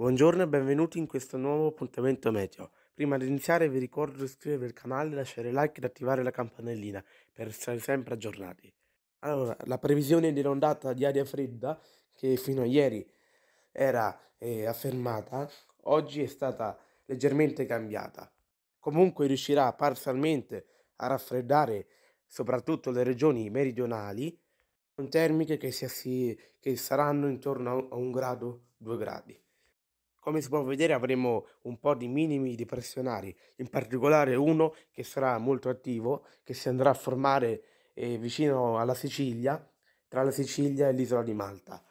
Buongiorno e benvenuti in questo nuovo appuntamento meteo. Prima di iniziare vi ricordo di iscrivervi al canale, lasciare like ed attivare la campanellina per essere sempre aggiornati. Allora, la previsione dell'ondata di aria fredda che fino a ieri era eh, affermata, oggi è stata leggermente cambiata. Comunque riuscirà parzialmente a raffreddare soprattutto le regioni meridionali con termiche che, si assi- che saranno intorno a un grado, due gradi. Come si può vedere avremo un po' di minimi depressionari, in particolare uno che sarà molto attivo, che si andrà a formare eh, vicino alla Sicilia, tra la Sicilia e l'isola di Malta.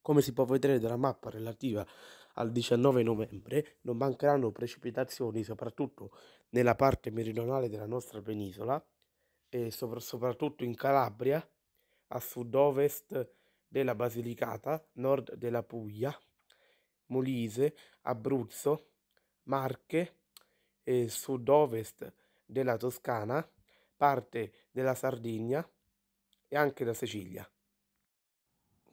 Come si può vedere dalla mappa relativa al 19 novembre, non mancheranno precipitazioni soprattutto nella parte meridionale della nostra penisola e sopra- soprattutto in Calabria, a sud-ovest della Basilicata, nord della Puglia, Molise, Abruzzo, Marche, eh, sud-ovest della Toscana, parte della Sardegna e anche la Sicilia.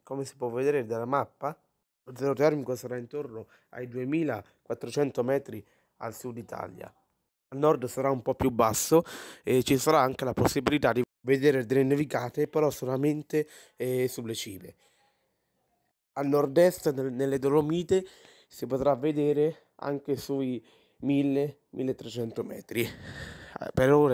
Come si può vedere dalla mappa, lo zero termico sarà intorno ai 2400 metri al sud Italia. Al nord sarà un po' più basso e ci sarà anche la possibilità di vedere delle nevicate, però solamente eh, sulle cime a nord-est nelle Dolomite si potrà vedere anche sui 1000-1300 metri. Eh, per ora